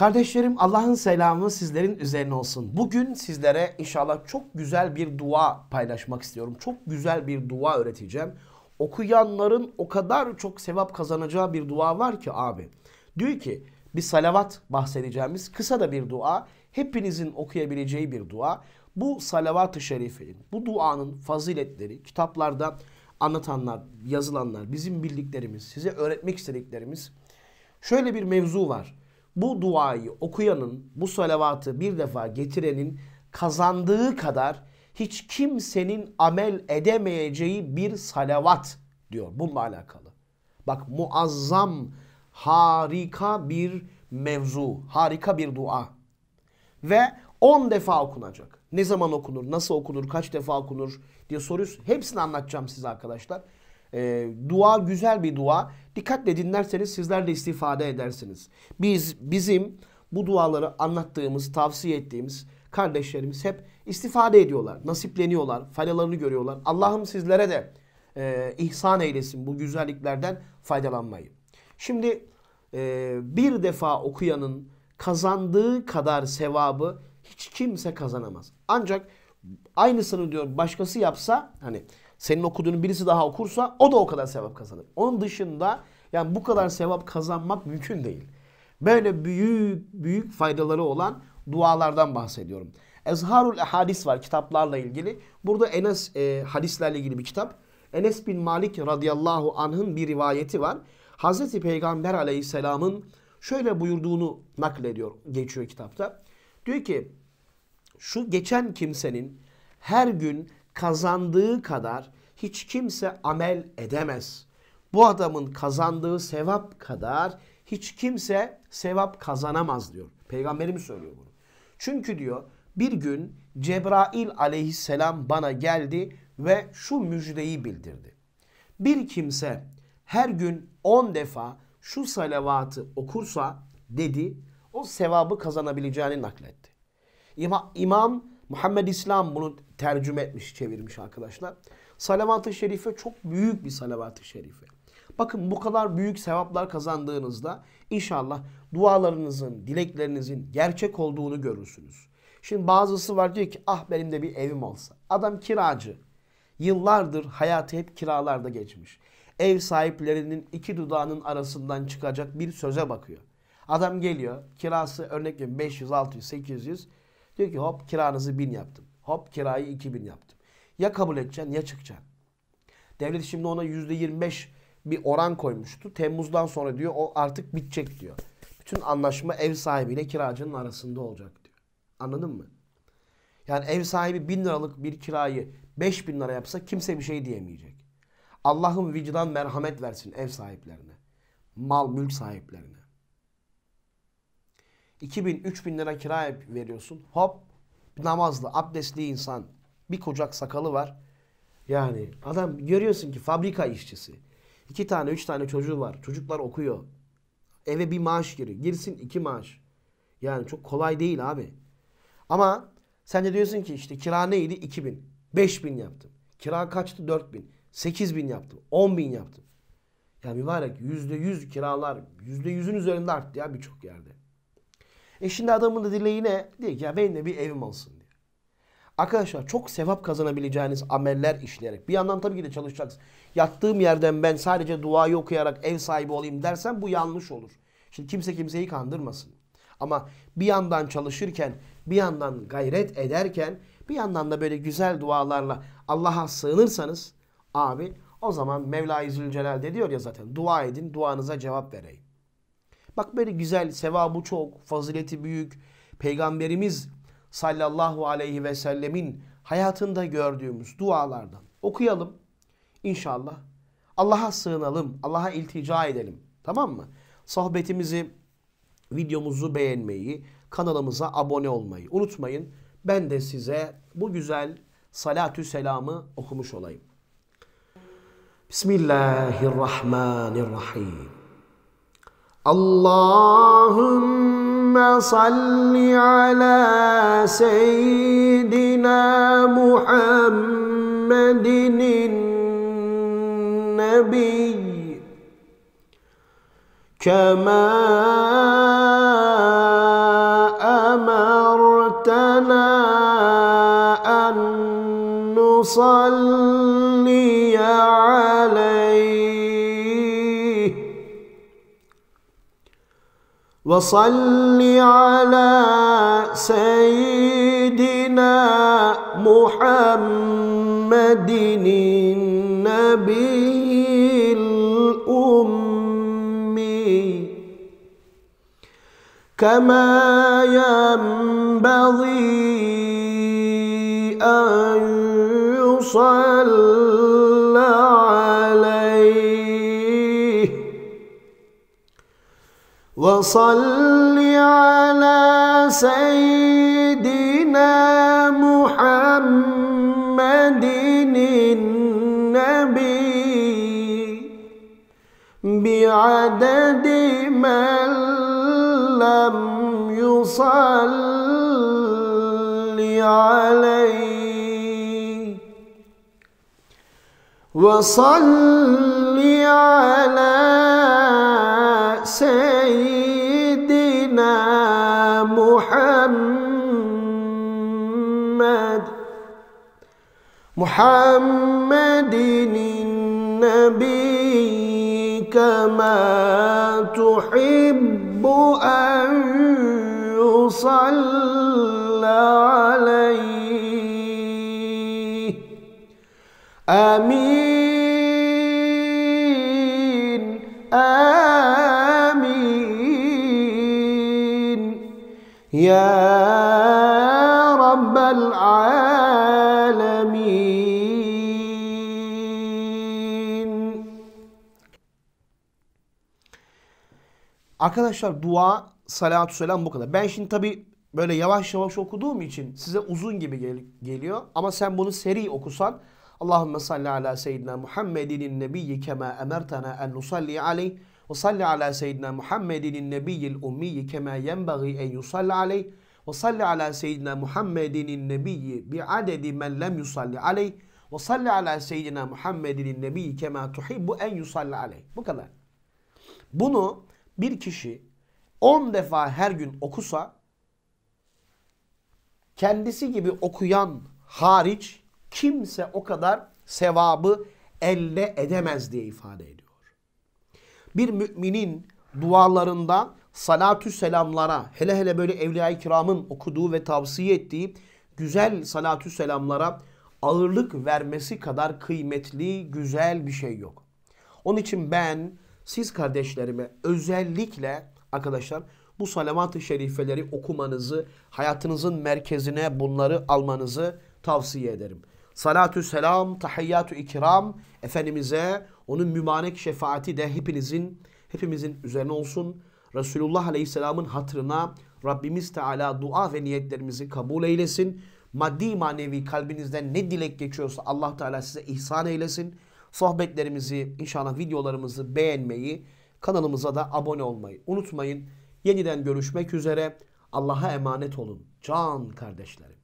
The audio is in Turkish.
Kardeşlerim Allah'ın selamı sizlerin üzerine olsun. Bugün sizlere inşallah çok güzel bir dua paylaşmak istiyorum. Çok güzel bir dua öğreteceğim. Okuyanların o kadar çok sevap kazanacağı bir dua var ki abi. Diyor ki bir salavat bahsedeceğimiz kısa da bir dua. Hepinizin okuyabileceği bir dua. Bu salavat-ı şerifenin, bu duanın faziletleri kitaplarda anlatanlar, yazılanlar, bizim bildiklerimiz, size öğretmek istediklerimiz. Şöyle bir mevzu var bu duayı okuyanın, bu salavatı bir defa getirenin kazandığı kadar hiç kimsenin amel edemeyeceği bir salavat diyor bununla alakalı. Bak muazzam harika bir mevzu, harika bir dua. Ve 10 defa okunacak. Ne zaman okunur, nasıl okunur, kaç defa okunur diye soruyorsun. Hepsini anlatacağım size arkadaşlar. E, dua güzel bir dua. Dikkatle dinlerseniz sizler de istifade edersiniz. Biz bizim bu duaları anlattığımız, tavsiye ettiğimiz kardeşlerimiz hep istifade ediyorlar, nasipleniyorlar, faydalarını görüyorlar. Allah'ım sizlere de e, ihsan eylesin bu güzelliklerden faydalanmayı. Şimdi e, bir defa okuyanın kazandığı kadar sevabı hiç kimse kazanamaz. Ancak aynısını diyor başkası yapsa hani senin okuduğunu birisi daha okursa o da o kadar sevap kazanır. Onun dışında yani bu kadar sevap kazanmak mümkün değil. Böyle büyük büyük faydaları olan dualardan bahsediyorum. Ezharul hadis var kitaplarla ilgili. Burada Enes e, hadislerle ilgili bir kitap. Enes bin Malik radıyallahu anh'ın bir rivayeti var. Hazreti Peygamber aleyhisselamın şöyle buyurduğunu naklediyor, geçiyor kitapta. Diyor ki, şu geçen kimsenin her gün kazandığı kadar hiç kimse amel edemez. Bu adamın kazandığı sevap kadar hiç kimse sevap kazanamaz diyor. Peygamberimiz söylüyor bunu. Çünkü diyor bir gün Cebrail aleyhisselam bana geldi ve şu müjdeyi bildirdi. Bir kimse her gün 10 defa şu salavatı okursa dedi o sevabı kazanabileceğini nakletti. İma, İmam Muhammed İslam bunu tercüme etmiş, çevirmiş arkadaşlar. Salavat-ı Şerife çok büyük bir salavat-ı şerife. Bakın bu kadar büyük sevaplar kazandığınızda inşallah dualarınızın, dileklerinizin gerçek olduğunu görürsünüz. Şimdi bazısı var diyor ki ah benim de bir evim olsa. Adam kiracı. Yıllardır hayatı hep kiralarda geçmiş. Ev sahiplerinin iki dudağının arasından çıkacak bir söze bakıyor. Adam geliyor kirası örnek 500, 600, 800 Diyor ki hop kiranızı bin yaptım. Hop kirayı iki bin yaptım. Ya kabul edeceksin ya çıkacaksın. Devlet şimdi ona yüzde yirmi beş bir oran koymuştu. Temmuz'dan sonra diyor o artık bitecek diyor. Bütün anlaşma ev sahibiyle kiracının arasında olacak diyor. Anladın mı? Yani ev sahibi bin liralık bir kirayı beş bin lira yapsa kimse bir şey diyemeyecek. Allah'ım vicdan merhamet versin ev sahiplerine. Mal mülk sahiplerine. 2000 3000 lira kira veriyorsun. Hop namazlı, abdestli insan. Bir kocak sakalı var. Yani adam görüyorsun ki fabrika işçisi. İki tane, üç tane çocuğu var. Çocuklar okuyor. Eve bir maaş giriyor. Girsin iki maaş. Yani çok kolay değil abi. Ama sen de diyorsun ki işte kira neydi? 2000. 5000 yaptım. Kira kaçtı? 4000. 8000 yaptım. 10000 yaptım. Ya mübarek %100 kiralar %100'ün üzerinde arttı ya birçok yerde. E şimdi adamın da dileği ne? Diyor ki ya benim de bir evim olsun diyor. Arkadaşlar çok sevap kazanabileceğiniz ameller işleyerek. Bir yandan tabii ki de çalışacaksın. Yattığım yerden ben sadece duayı okuyarak ev sahibi olayım dersen bu yanlış olur. Şimdi kimse kimseyi kandırmasın. Ama bir yandan çalışırken, bir yandan gayret ederken, bir yandan da böyle güzel dualarla Allah'a sığınırsanız abi o zaman Mevla-i Zülcelal de diyor ya zaten dua edin duanıza cevap vereyim. Bak böyle güzel, sevabı çok, fazileti büyük. Peygamberimiz sallallahu aleyhi ve sellemin hayatında gördüğümüz dualardan okuyalım. İnşallah Allah'a sığınalım, Allah'a iltica edelim. Tamam mı? Sohbetimizi, videomuzu beğenmeyi, kanalımıza abone olmayı unutmayın. Ben de size bu güzel salatü selamı okumuş olayım. Bismillahirrahmanirrahim. اللهم صل على سيدنا محمد النبي كما أمرتنا أن نصلي عليه وصل على سيدنا محمد النبي الأمي كما ينبغي أن يصلي وصل على سيدنا محمد النبي بعدد من لم يصل عليه وصل محمد النبي كما تحب أن يصلى عليه آمين آمين يا Arkadaşlar dua, salatu selam bu kadar. Ben şimdi tabii böyle yavaş yavaş okuduğum için size uzun gibi gel- geliyor. Ama sen bunu seri okusan Allahümme salli ala seyyidina Muhammedinin nebiyyi kema emertena en nusalli aleyh ve salli ala seyyidina Muhammedinin nebiyyil ummiyyi kema yenbagi en yusalli aleyh ve salli ala seyyidina Muhammedinin nebiyyi bi adedi men lem yusalli aleyh ve salli ala seyyidina Muhammedinin nebiyyi kema tuhibbu en yusalli aleyh. Bu kadar. Bunu bir kişi 10 defa her gün okusa kendisi gibi okuyan hariç kimse o kadar sevabı elde edemez diye ifade ediyor. Bir müminin dualarında salatü selamlara hele hele böyle evliya-i kiramın okuduğu ve tavsiye ettiği güzel salatü selamlara ağırlık vermesi kadar kıymetli güzel bir şey yok. Onun için ben siz kardeşlerime özellikle arkadaşlar bu salavat-ı şerifeleri okumanızı, hayatınızın merkezine bunları almanızı tavsiye ederim. Salatü selam, tahiyyatü ikram Efendimiz'e onun mübarek şefaati de hepinizin hepimizin üzerine olsun. Resulullah Aleyhisselam'ın hatırına Rabbimiz Teala dua ve niyetlerimizi kabul eylesin. Maddi manevi kalbinizden ne dilek geçiyorsa Allah Teala size ihsan eylesin sohbetlerimizi, inşallah videolarımızı beğenmeyi, kanalımıza da abone olmayı unutmayın. Yeniden görüşmek üzere. Allah'a emanet olun can kardeşlerim.